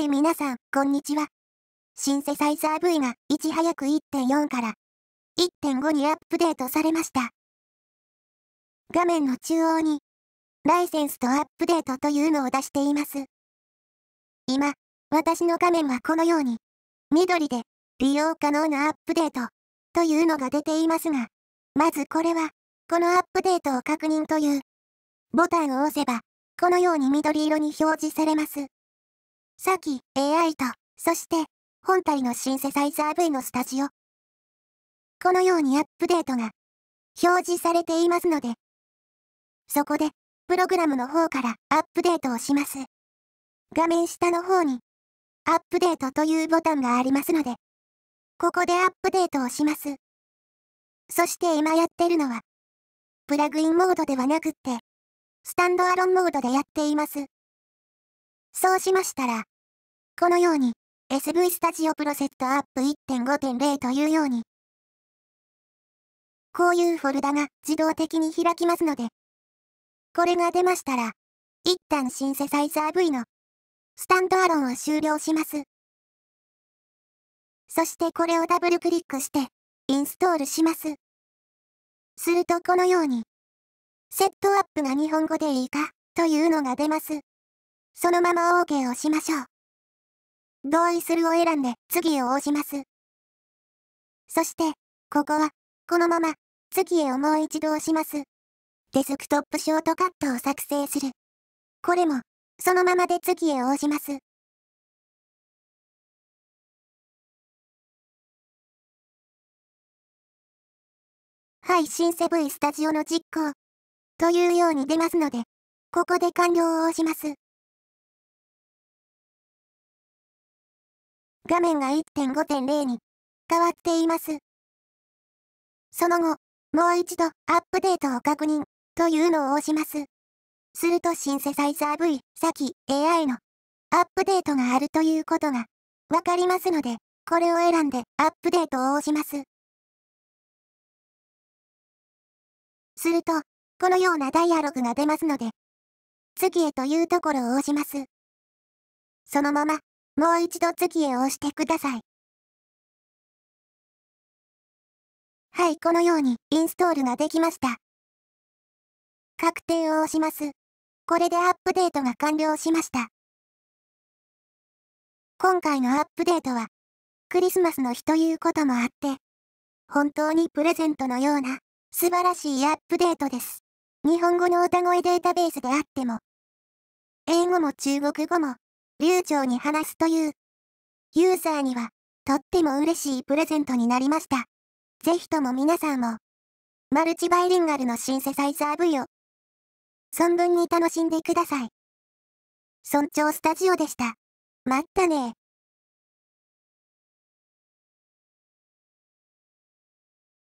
い皆さん、こんにちは。シンセサイザー V がいち早く1.4から1.5にアップデートされました。画面の中央に、ライセンスとアップデートというのを出しています。今、私の画面はこのように、緑で、利用可能なアップデート、というのが出ていますが、まずこれは、このアップデートを確認という、ボタンを押せば、このように緑色に表示されます。さき AI と、そして、本体のシンセサイザー V のスタジオ。このようにアップデートが表示されていますので、そこで、プログラムの方からアップデートをします。画面下の方に、アップデートというボタンがありますので、ここでアップデートをします。そして今やってるのは、プラグインモードではなくって、スタンドアロンモードでやっています。そうしましたら、このように、SV スタジオプロセットアップ1.5.0というように、こういうフォルダが自動的に開きますので、これが出ましたら、一旦シンセサイザー V のスタンドアロンを終了します。そしてこれをダブルクリックして、インストールします。するとこのように、セットアップが日本語でいいかというのが出ます。そのまま OK をしましょう。同意するを選んで次へ押します。そして、ここは、このまま、次へをもう一度押します。デスクトップショートカットを作成する。これも、そのままで次へ押します。配信セブイスタジオの実行というように出ますので、ここで完了を押します。画面が1.5.0に変わっています。その後、もう一度アップデートを確認というのを押します。するとシンセサイザー V、さき AI のアップデートがあるということがわかりますので、これを選んでアップデートを押します。すると、このようなダイアログが出ますので、次へというところを押します。そのままもう一度次へ押してください。はい、このようにインストールができました。確定を押します。これでアップデートが完了しました。今回のアップデートは、クリスマスの日ということもあって、本当にプレゼントのような素晴らしいアップデートです。日本語の歌声データベースであっても、英語も中国語も流暢に話すという、ユーザーには、とっても嬉しいプレゼントになりました。ぜひとも皆さんも、マルチバイリンガルのシンセサイザー V を、存分に楽しんでください。村長スタジオでした。まったね